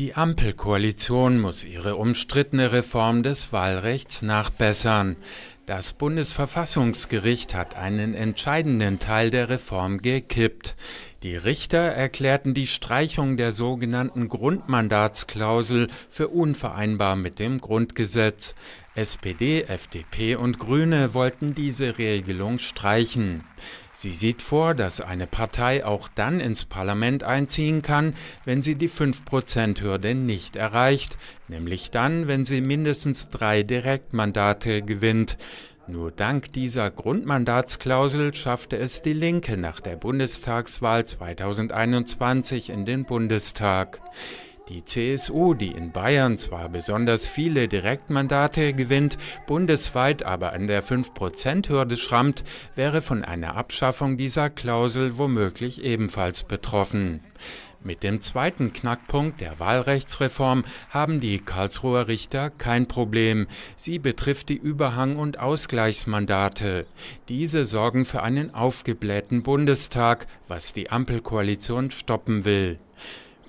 Die Ampelkoalition muss ihre umstrittene Reform des Wahlrechts nachbessern. Das Bundesverfassungsgericht hat einen entscheidenden Teil der Reform gekippt. Die Richter erklärten die Streichung der sogenannten Grundmandatsklausel für unvereinbar mit dem Grundgesetz. SPD, FDP und Grüne wollten diese Regelung streichen. Sie sieht vor, dass eine Partei auch dann ins Parlament einziehen kann, wenn sie die 5%-Hürde nicht erreicht, nämlich dann, wenn sie mindestens drei Direktmandate gewinnt. Nur dank dieser Grundmandatsklausel schaffte es die Linke nach der Bundestagswahl 2021 in den Bundestag. Die CSU, die in Bayern zwar besonders viele Direktmandate gewinnt, bundesweit aber an der 5%-Hürde schrammt, wäre von einer Abschaffung dieser Klausel womöglich ebenfalls betroffen. Mit dem zweiten Knackpunkt der Wahlrechtsreform haben die Karlsruher Richter kein Problem. Sie betrifft die Überhang- und Ausgleichsmandate. Diese sorgen für einen aufgeblähten Bundestag, was die Ampelkoalition stoppen will.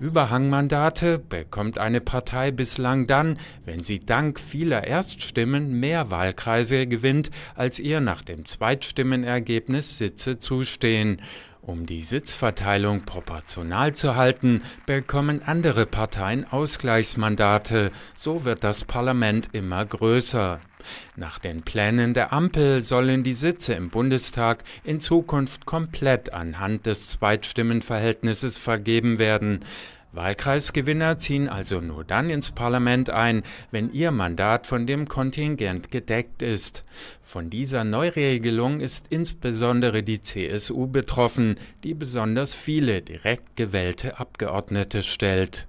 Überhangmandate bekommt eine Partei bislang dann, wenn sie dank vieler Erststimmen mehr Wahlkreise gewinnt, als ihr nach dem Zweitstimmenergebnis Sitze zustehen. Um die Sitzverteilung proportional zu halten, bekommen andere Parteien Ausgleichsmandate, so wird das Parlament immer größer. Nach den Plänen der Ampel sollen die Sitze im Bundestag in Zukunft komplett anhand des Zweitstimmenverhältnisses vergeben werden. Wahlkreisgewinner ziehen also nur dann ins Parlament ein, wenn ihr Mandat von dem Kontingent gedeckt ist. Von dieser Neuregelung ist insbesondere die CSU betroffen, die besonders viele direkt gewählte Abgeordnete stellt.